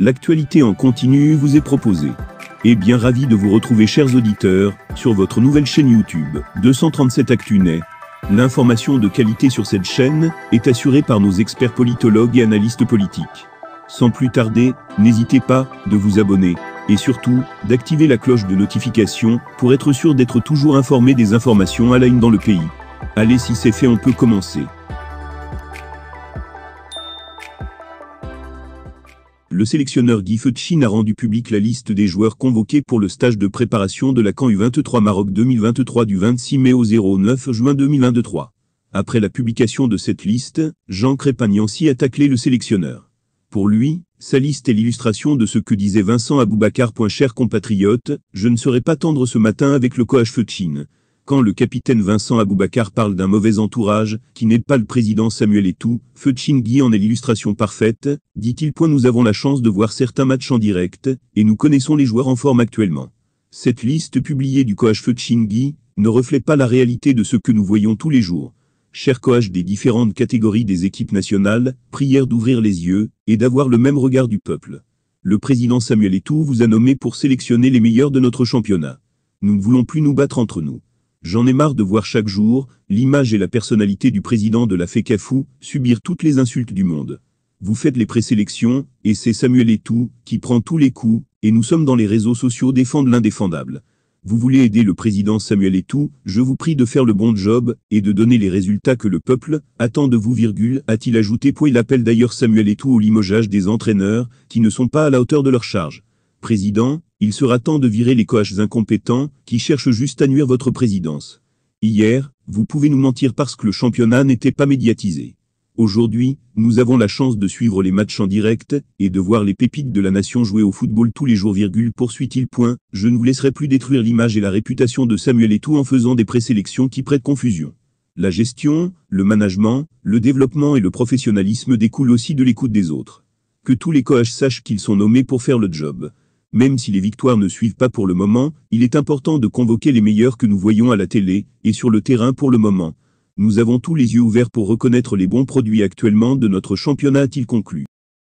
L'actualité en continu vous est proposée. Et bien ravi de vous retrouver chers auditeurs, sur votre nouvelle chaîne YouTube, 237 ActuNet. L'information de qualité sur cette chaîne est assurée par nos experts politologues et analystes politiques. Sans plus tarder, n'hésitez pas de vous abonner et surtout d'activer la cloche de notification pour être sûr d'être toujours informé des informations à la une dans le pays. Allez si c'est fait on peut commencer. le sélectionneur Guy a rendu publique la liste des joueurs convoqués pour le stage de préparation de la CAN U23 Maroc 2023 du 26 mai au 09 juin 2023. Après la publication de cette liste, Jean Crépagnancy a taclé le sélectionneur. Pour lui, sa liste est l'illustration de ce que disait Vincent Aboubacar. Cher compatriote, je ne serai pas tendre ce matin avec le coach Fetchin. Quand le capitaine Vincent Aboubakar parle d'un mauvais entourage, qui n'est pas le président Samuel Etou, Feu en est l'illustration parfaite, dit-il. Point nous avons la chance de voir certains matchs en direct, et nous connaissons les joueurs en forme actuellement. Cette liste publiée du coach Feu ne reflète pas la réalité de ce que nous voyons tous les jours. Cher coach des différentes catégories des équipes nationales, prière d'ouvrir les yeux, et d'avoir le même regard du peuple. Le président Samuel Etou vous a nommé pour sélectionner les meilleurs de notre championnat. Nous ne voulons plus nous battre entre nous. J'en ai marre de voir chaque jour l'image et la personnalité du président de la FECAFU subir toutes les insultes du monde. Vous faites les présélections, et c'est Samuel Etou qui prend tous les coups, et nous sommes dans les réseaux sociaux défendre l'indéfendable. Vous voulez aider le président Samuel Etou, je vous prie de faire le bon job, et de donner les résultats que le peuple attend de vous, virgule, a-t-il ajouté. point il appelle d'ailleurs Samuel Etou au limogeage des entraîneurs, qui ne sont pas à la hauteur de leur charge. Président, il sera temps de virer les coaches incompétents qui cherchent juste à nuire votre présidence. Hier, vous pouvez nous mentir parce que le championnat n'était pas médiatisé. Aujourd'hui, nous avons la chance de suivre les matchs en direct et de voir les pépites de la nation jouer au football tous les jours. Poursuit-il je ne vous laisserai plus détruire l'image et la réputation de Samuel et tout en faisant des présélections qui prêtent confusion. La gestion, le management, le développement et le professionnalisme découlent aussi de l'écoute des autres. Que tous les coachs sachent qu'ils sont nommés pour faire le job. Même si les victoires ne suivent pas pour le moment, il est important de convoquer les meilleurs que nous voyons à la télé et sur le terrain pour le moment. Nous avons tous les yeux ouverts pour reconnaître les bons produits actuellement de notre championnat, a-t-il conclu.